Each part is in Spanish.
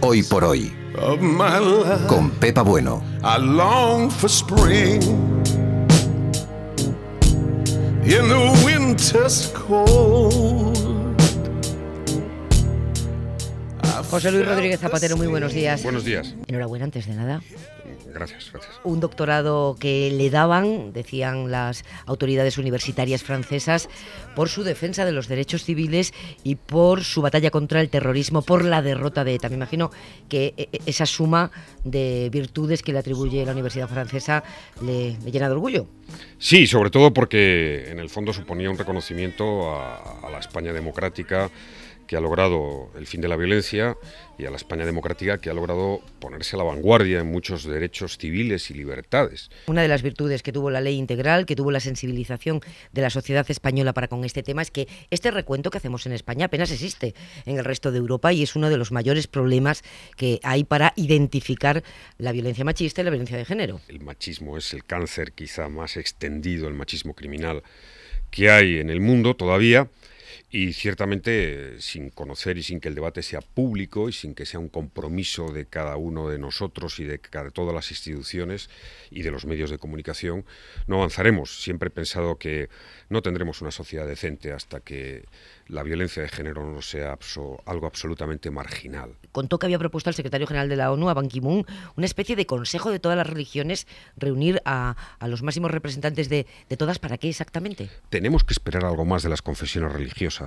Hoy por hoy, con Pepa Bueno. José Luis Rodríguez Zapatero, muy buenos días. Buenos días. Enhorabuena antes de nada. Gracias, gracias. Un doctorado que le daban, decían las autoridades universitarias francesas, por su defensa de los derechos civiles y por su batalla contra el terrorismo, por la derrota de ETA. Me imagino que e, e, esa suma de virtudes que le atribuye la Universidad Francesa le, llena de orgullo. Sí, sobre todo porque en el fondo suponía un reconocimiento a la España democrática que ha logrado el fin de la violencia y a la España democrática que ha logrado ponerse a la vanguardia en muchos derechos civiles y libertades. Una de las virtudes que tuvo la ley integral, que tuvo la sensibilización de la sociedad española para con este tema, es que este recuento que hacemos en España apenas existe en el resto de Europa y es uno de los mayores problemas que hay para identificar la violencia machista y la violencia de género. El machismo es el cáncer quizá más extendido, el machismo criminal que hay en el mundo todavía y ciertamente, sin conocer y sin que el debate sea público y sin que sea un compromiso de cada uno de nosotros y de todas las instituciones y de los medios de comunicación, no avanzaremos. Siempre he pensado que no tendremos una sociedad decente hasta que la violencia de género no sea algo absolutamente marginal. Contó que había propuesto al secretario general de la ONU, a Ban Ki-moon, una especie de consejo de todas las religiones, reunir a, los máximos representantes de todas. ¿Para qué exactamente? Tenemos que esperar algo más de las confesiones religiosas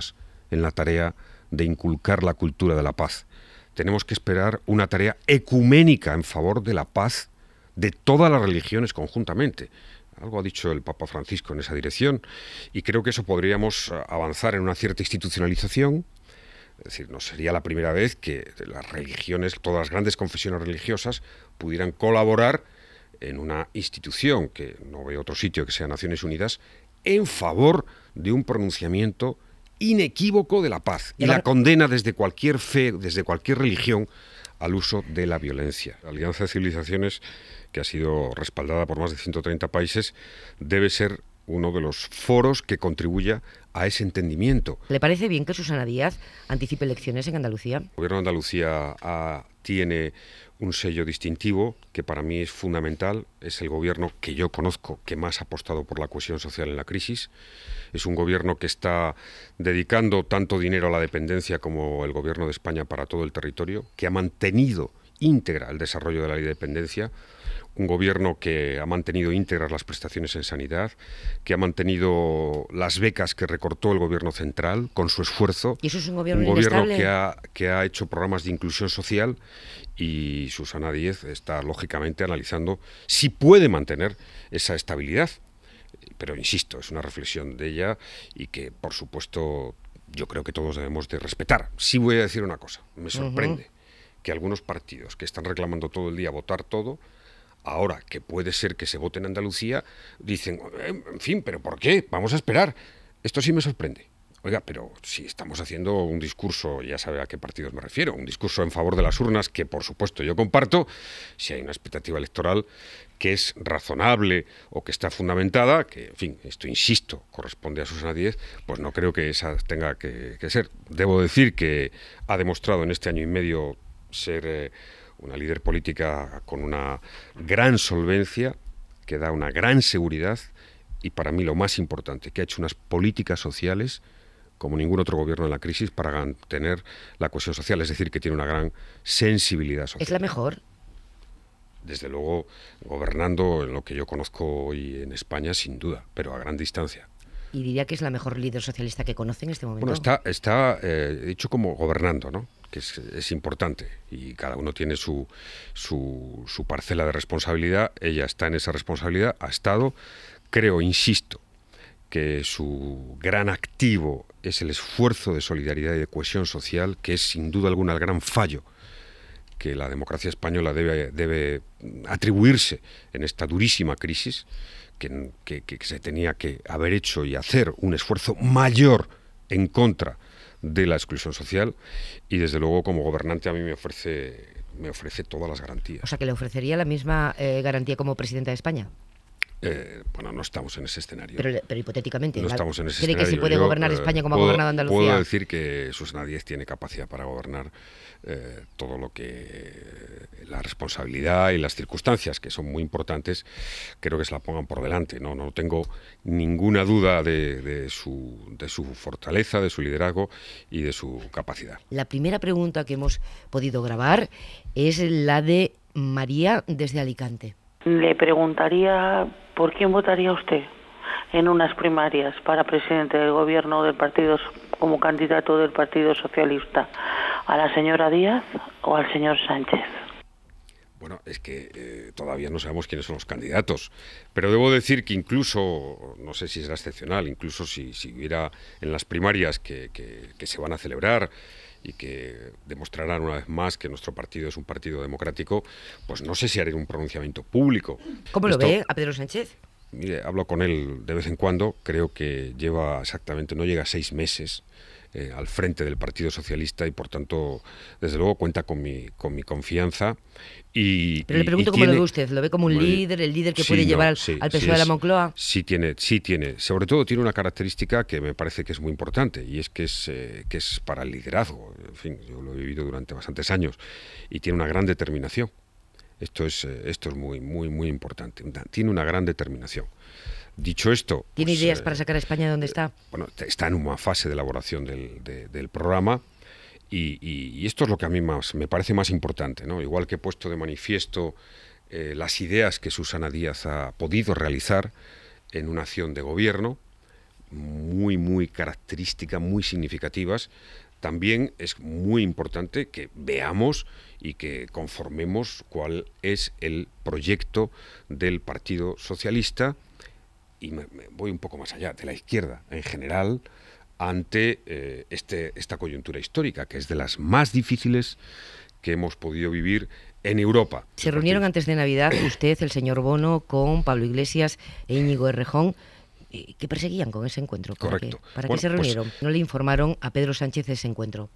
en la tarea de inculcar la cultura de la paz. Tenemos que esperar una tarea ecuménica en favor de la paz de todas las religiones conjuntamente. Algo ha dicho el Papa Francisco en esa dirección y creo que eso podríamos eh, avanzar en una cierta institucionalización. Es decir, no sería la primera vez que las religiones, todas las grandes confesiones religiosas, pudieran colaborar en una institución, que no veo otro sitio que sea Naciones Unidas, en favor de un pronunciamiento inequívoco de la paz y la condena desde cualquier fe, desde cualquier religión al uso de la violencia. La Alianza de Civilizaciones, que ha sido respaldada por más de 130 países, debe ser uno de los foros que contribuya a ese entendimiento. ¿Le parece bien que Susana Díaz anticipe elecciones en Andalucía? El gobierno de Andalucía ah, tiene un sello distintivo que para mí es fundamental. Es el gobierno que yo conozco que más ha apostado por la cohesión social en la crisis. Es un gobierno que está dedicando tanto dinero a la dependencia como el gobierno de España para todo el territorio, que ha mantenido íntegra el desarrollo de la ley de dependencia, un gobierno que ha mantenido íntegras las prestaciones en sanidad, que ha mantenido las becas que recortó el gobierno central con su esfuerzo. ¿Y eso es un gobierno, gobierno que, ha, que ha hecho programas de inclusión social y Susana Díez está lógicamente analizando si puede mantener esa estabilidad. Pero insisto, es una reflexión de ella y que por supuesto yo creo que todos debemos de respetar. Sí voy a decir una cosa, me sorprende que algunos partidos que están reclamando todo el día votar todo, ahora que puede ser que se vote en Andalucía, dicen, eh, en fin, pero ¿por qué? Vamos a esperar. Esto sí me sorprende. Oiga, pero si estamos haciendo un discurso, ya sabe a qué partidos me refiero, un discurso en favor de las urnas, que por supuesto yo comparto, si hay una expectativa electoral que es razonable o que está fundamentada, que, en fin, esto insisto, corresponde a Susana Díez, pues no creo que esa tenga que, que ser. Debo decir que ha demostrado en este año y medio ser eh, una líder política con una gran solvencia, que da una gran seguridad y para mí lo más importante, que ha hecho unas políticas sociales como ningún otro gobierno en la crisis para mantener la cohesión social, es decir, que tiene una gran sensibilidad social. Es la mejor, desde luego gobernando en lo que yo conozco hoy en España, sin duda, pero a gran distancia. Y diría que es la mejor líder socialista que conoce en este momento. Bueno, está, está eh, dicho como gobernando, ¿no? que es, importante y cada uno tiene su, parcela de responsabilidad, ella está en esa responsabilidad, ha estado, creo, insisto, que su gran activo es el esfuerzo de solidaridad y de cohesión social, que es sin duda alguna el gran fallo que la democracia española debe, debe atribuirse en esta durísima crisis, que, que, se tenía que haber hecho y hacer un esfuerzo mayor en contra de la exclusión social y desde luego como gobernante a mí me ofrece me ofrece todas las garantías. O sea, que le ofrecería la misma eh, garantía como presidenta de España. Eh, bueno, no estamos en ese escenario. Pero, hipotéticamente, no estamos en ese ¿cree que si puede gobernar eh, España como ha gobernado Andalucía? Puedo decir que Susana Díez tiene capacidad para gobernar eh, todo lo que la responsabilidad y las circunstancias, que son muy importantes, creo que se la pongan por delante. No, no tengo ninguna duda de, de, su, de su fortaleza, de su liderazgo y de su capacidad. La primera pregunta que hemos podido grabar es la de María desde Alicante. Le preguntaría ¿por quién votaría usted en unas primarias para presidente del gobierno del partido como candidato del Partido Socialista? ¿A la señora Díaz o al señor Sánchez? Bueno, es que eh, todavía no sabemos quiénes son los candidatos, pero debo decir que incluso, no sé si será excepcional, incluso si, si hubiera en las primarias que se van a celebrar y que demostrarán una vez más que nuestro partido es un partido democrático, pues no sé si haré un pronunciamiento público. ¿Cómo lo ve a Pedro Sánchez? hablo con él de vez en cuando, creo que lleva exactamente, no llega a seis meses eh, al frente del Partido Socialista y por tanto, desde luego, cuenta con mi, con mi confianza. Y, Pero le pregunto cómo lo ve usted, ¿lo ve como un líder, el líder que puede llevar al, al PSOE la Moncloa? Sí tiene, sí tiene, sobre todo tiene una característica que me parece que es muy importante y es que es, eh, que es para el liderazgo, en fin, yo lo he vivido durante bastantes años y tiene una gran determinación. Esto es, eh, esto es muy, muy, muy importante. Tiene una gran determinación. Dicho esto... ¿Tiene pues, ideas para eh, sacar a España de donde eh, está? Bueno, está en una fase de elaboración del, programa. Y, esto es lo que a mí más, me parece más importante, ¿no? Igual que he puesto de manifiesto las ideas que Susana Díaz ha podido realizar en una acción de gobierno muy, muy característica, muy significativas, también es muy importante que veamos y que conformemos cuál es el proyecto del Partido Socialista y voy un poco más allá, de la izquierda en general, ante eh, este, esta coyuntura histórica, que es de las más difíciles que hemos podido vivir en Europa. Se reunieron antes de Navidad usted, el señor Bono, con Pablo Iglesias e Íñigo Errejón eh, ¿Qué perseguían con ese encuentro? ¿Para Qué? ¿Para qué se pues reunieron? ¿No le informaron a Pedro Sánchez de ese encuentro?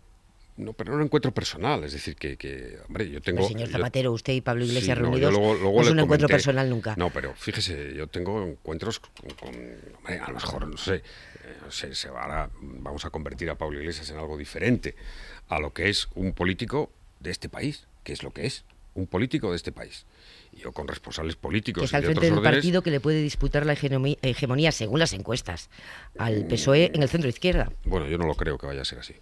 No, pero era un encuentro personal, es decir, que, hombre, yo tengo... señor Zapatero, usted y Pablo Iglesias reunidos, no, es un encuentro personal nunca. No, pero fíjese, yo tengo encuentros con, hombre, a lo mejor, no sé, eh, se va a, vamos a convertir a Pablo Iglesias en algo diferente a lo que es un político de este país, que es lo que es un político de este país y o con responsables políticos. Que al frente del partido que le puede disputar la hegemonía, según las encuestas, al PSOE en el centro izquierda. Bueno, yo no lo creo que vaya a ser así.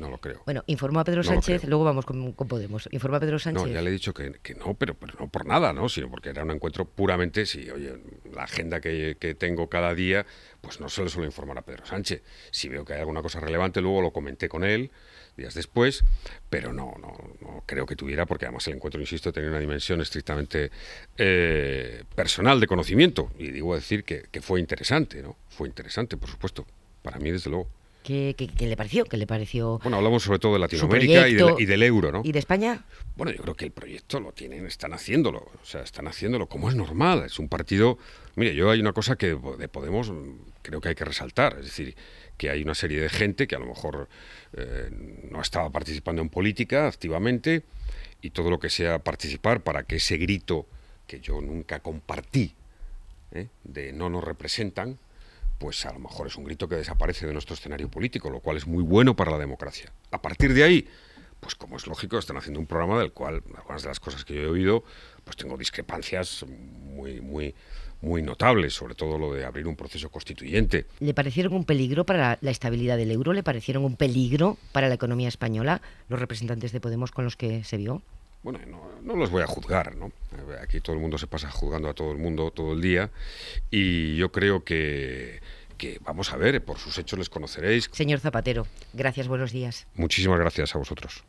No lo creo. Bueno, informó a Pedro Sánchez, luego vamos con, Podemos. Informó a Pedro Sánchez. No, ya le he dicho que, no, pero, no por nada, ¿no? Sino porque era un encuentro puramente, si, oye, la agenda que, tengo cada día, pues no se lo suelo informar a Pedro Sánchez. Si veo que hay alguna cosa relevante, luego lo comenté con él días después, pero no, no, no, creo que tuviera, porque además el encuentro, insisto, tenía una dimensión estrictamente eh, personal de conocimiento, y digo decir que, que fue interesante, ¿no? Fue interesante, por supuesto, para mí desde luego. ¿Qué, le pareció? ¿Qué le pareció? Bueno, hablamos sobre todo de Latinoamérica y, del, euro, ¿no? ¿Y de España? Bueno, yo creo que el proyecto lo tienen, están haciéndolo, o sea, están haciéndolo como es normal. Es un partido. Mire, yo hay una cosa que de Podemos mm, creo que hay que resaltar, es decir, que hay una serie de gente que a lo mejor eh, no estaba participando en política activamente y todo lo que sea participar para que ese grito que yo nunca compartí ¿eh? de no nos representan, pues a lo mejor es un grito que desaparece de nuestro escenario político, lo cual es muy bueno para la democracia. A partir de ahí, pues como es lógico, están haciendo un programa del cual algunas de las cosas que yo he oído, pues tengo discrepancias muy, muy, muy notables, sobre todo lo de abrir un proceso constituyente. ¿Le parecieron un peligro para la estabilidad del euro? ¿Le parecieron un peligro para la economía española los representantes de Podemos con los que se vio? bueno, no, los voy a juzgar, ¿no? Eh, aquí todo el mundo se pasa juzgando a todo el mundo todo el día y yo creo que, que vamos a ver, eh, por sus hechos les conoceréis. Señor Zapatero, gracias, buenos días. Muchísimas gracias a vosotros.